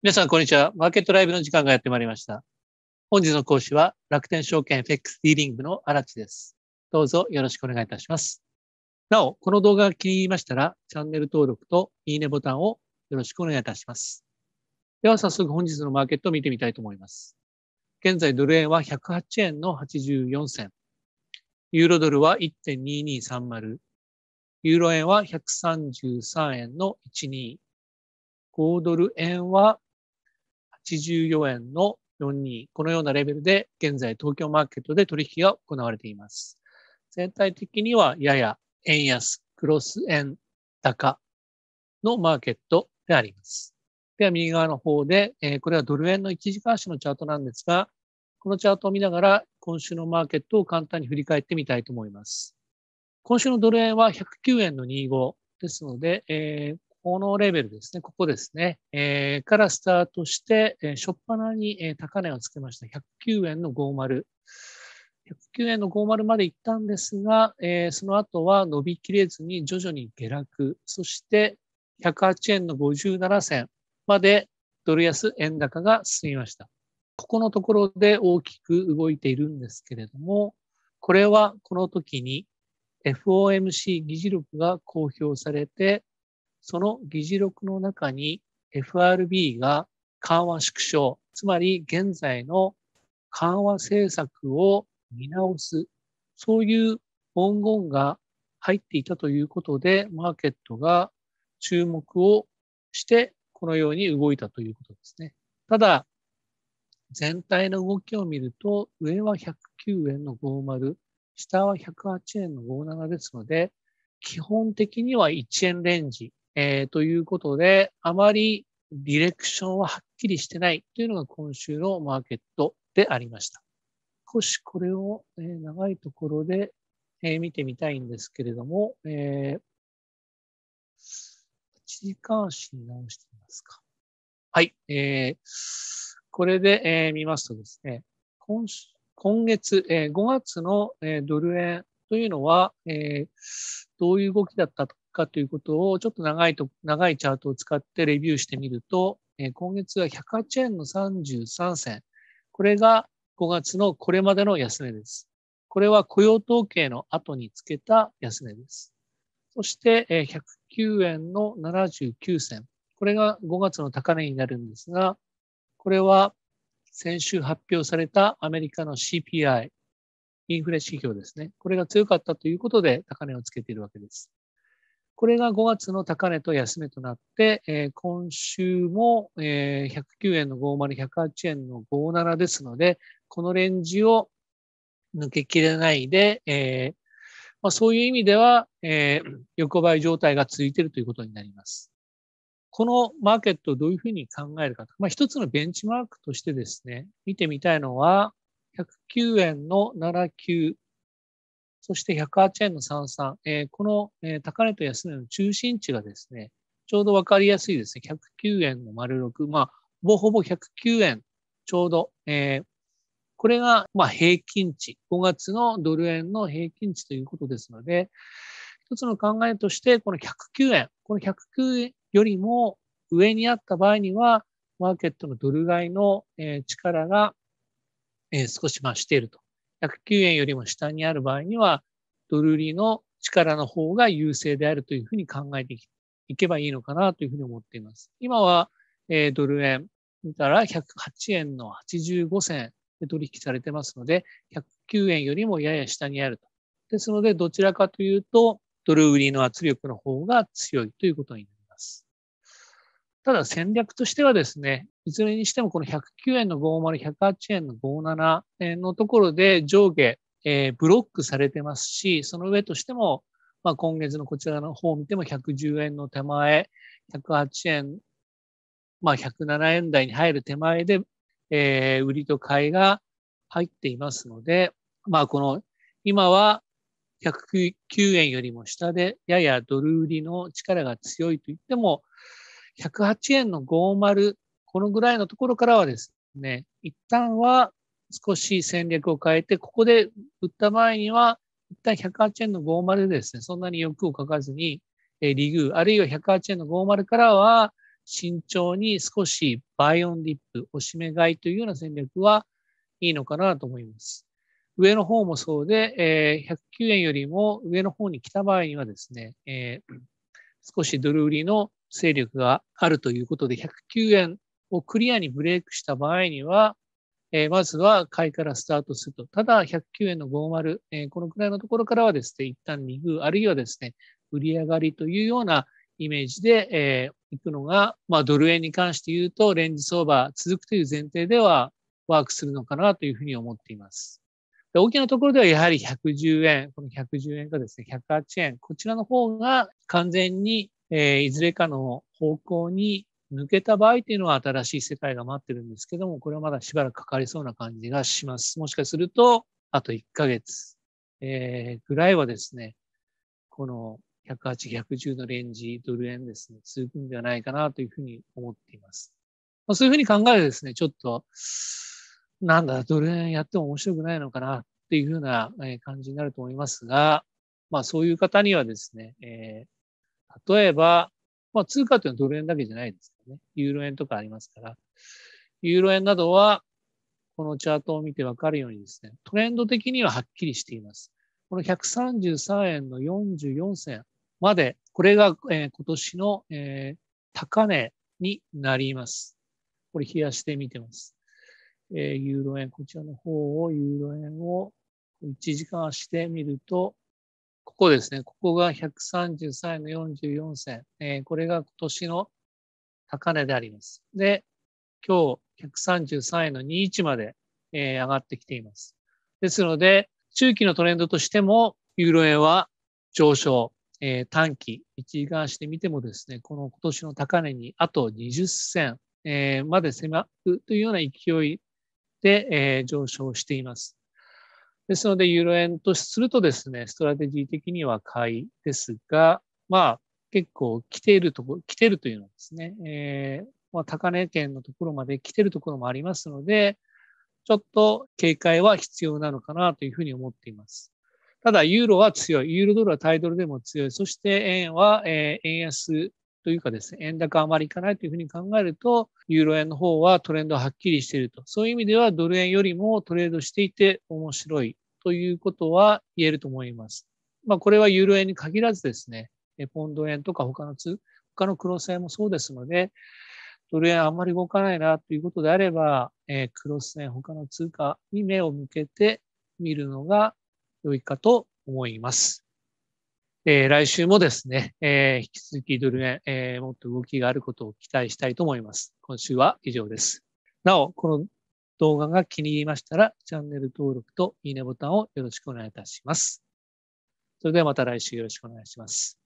皆さん、こんにちは。マーケットライブの時間がやってまいりました。本日の講師は、楽天証券 FX ディーリングの荒地です。どうぞよろしくお願いいたします。なお、この動画が気に入りましたら、チャンネル登録といいねボタンをよろしくお願いいたします。では、早速本日のマーケットを見てみたいと思います。現在、ドル円は108円の84銭。ユーロドルは1.2230。ユーロ円は133円の12。5ドル円は84円の42、このようなレベルで現在東京マーケットで取引が行われています。全体的にはやや円安、クロス円高のマーケットであります。では右側の方で、えー、これはドル円の1時間足のチャートなんですが、このチャートを見ながら今週のマーケットを簡単に振り返ってみたいと思います。今週のドル円は109円の25ですので、えー、このレベルですね、ここですね、えー、からスタートして、えー、初っ端に、高値をつけました。109円の50。109円の50まで行ったんですが、えー、その後は伸びきれずに徐々に下落。そして108円の57銭までドル安円高が進みました。ここのところで大きく動いているんですけれども、これはこの時に FOMC 議事録が公表されて、その議事録の中に FRB が緩和縮小、つまり現在の緩和政策を見直す、そういう文言が入っていたということで、マーケットが注目をして、このように動いたということですね。ただ、全体の動きを見ると、上は109円の50、下は108円の57ですので、基本的には1円レンジえー、ということで、あまりディレクションははっきりしてないというのが今週のマーケットでありました。少しこれを、えー、長いところで、えー、見てみたいんですけれども、えー、1時間足に直してみますか。はい。えー、これで、えー、見ますとですね、今今月、えー、5月の、えー、ドル円というのは、えー、どういう動きだったとかということを、ちょっと長いと、長いチャートを使ってレビューしてみると、え今月は108円の33銭。これが5月のこれまでの安値です。これは雇用統計の後につけた安値です。そして、え109円の79銭。これが5月の高値になるんですが、これは先週発表されたアメリカの CPI、インフレ指標ですね。これが強かったということで高値をつけているわけです。これが5月の高値と安値となって、えー、今週も、えー、109円の50、108円の57ですので、このレンジを抜けきれないで、えーまあ、そういう意味では、えー、横ばい状態が続いているということになります。このマーケットをどういうふうに考えるか。まあ、一つのベンチマークとしてですね、見てみたいのは、109円の79そして108円の33、えー、この、高値と安値の中心値がですね、ちょうどわかりやすいですね。109円の丸6、まあ、ほぼほぼ109円ちょうど、えー、これが、まあ、平均値、5月のドル円の平均値ということですので、一つの考えとして、この109円、この109円よりも上にあった場合には、マーケットのドル買いの、力が、少し増していると109円よりも下にある場合には、ドル売りの力の方が優勢であるというふうに考えていけばいいのかなというふうに思っています。今は、えー、ドル円見たら108円の85銭で取引されてますので、109円よりもやや下にあると。ですので、どちらかというと、ドル売りの圧力の方が強いということになります。ただ戦略としてはですね、いずれにしてもこの109円の50、108円の57のところで上下、えー、ブロックされてますし、その上としても、まあ、今月のこちらの方を見ても110円の手前、108円、まあ、107円台に入る手前で、えー、売りと買いが入っていますので、まあ、この、今は109円よりも下で、ややドル売りの力が強いといっても、108円の50、このぐらいのところからはですね、一旦は少し戦略を変えて、ここで売った場合には、一旦108円の50でですね、そんなに欲をかかずに、えリグー、あるいは108円の50からは、慎重に少しバイオンィップ、おしめ買いというような戦略はいいのかなと思います。上の方もそうで、え109円よりも上の方に来た場合にはですね、え少しドル売りの勢力があるということで、109円をクリアにブレイクした場合には、えー、まずは買いからスタートすると。ただ、109円の50、えー、このくらいのところからはですね、一旦リグ、あるいはですね、売り上がりというようなイメージで、えー、いくのが、まあ、ドル円に関して言うと、レンジ相場続くという前提ではワークするのかなというふうに思っています。大きなところではやはり110円、この110円がですね、108円、こちらの方が完全にえいずれかの方向に抜けた場合っていうのは新しい世界が待ってるんですけども、これはまだしばらくかかりそうな感じがします。もしかすると、あと1ヶ月、えぐらいはですね、この108、110のレンジ、ドル円ですね、続くんではないかなというふうに思っています。まあ、そういうふうに考えるとですね、ちょっと、なんだ、ドル円やっても面白くないのかなっていうふうな感じになると思いますが、まあそういう方にはですね、えー、例えば、まあ、通貨というのはドル円だけじゃないですよね。ユーロ円とかありますから。ユーロ円などは、このチャートを見てわかるようにですね、トレンド的にははっきりしています。この133円の44銭まで、これが、えー、今年の、えー、高値になります。これ冷やしてみてます。えー、ユーロ円、こちらの方を、ユーロ円を1時間してみると、こですね。ここが133円の44銭。えー、これが今年の高値であります。で、今日133円の21まで、えー、上がってきています。ですので、中期のトレンドとしても、ユーロ円は上昇。えー、短期、一間してみてもですね、この今年の高値にあと20銭、えー、まで迫るというような勢いで、えー、上昇しています。ですので、ユーロ円とするとですね、ストラテジー的には買いですが、まあ、結構来ているところ、来てるというのはですね、えー、まあ、高値圏のところまで来てるところもありますので、ちょっと警戒は必要なのかなというふうに思っています。ただ、ユーロは強い。ユーロドルはタイドルでも強い。そして、円は、えー、円安というかですね、円高あまりいかないというふうに考えると、ユーロ円の方はトレンドはっきりしていると。そういう意味ではドル円よりもトレードしていて面白いということは言えると思います。まあ、これはユーロ円に限らずですね、ポンド円とか他の通、他のクロス円もそうですので、ドル円あんまり動かないなということであれば、えー、クロス円、他の通貨に目を向けてみるのが良いかと思います。えー、来週もですね、えー、引き続きドル円、えー、もっと動きがあることを期待したいと思います。今週は以上です。なお、この動画が気に入りましたら、チャンネル登録といいねボタンをよろしくお願いいたします。それではまた来週よろしくお願いします。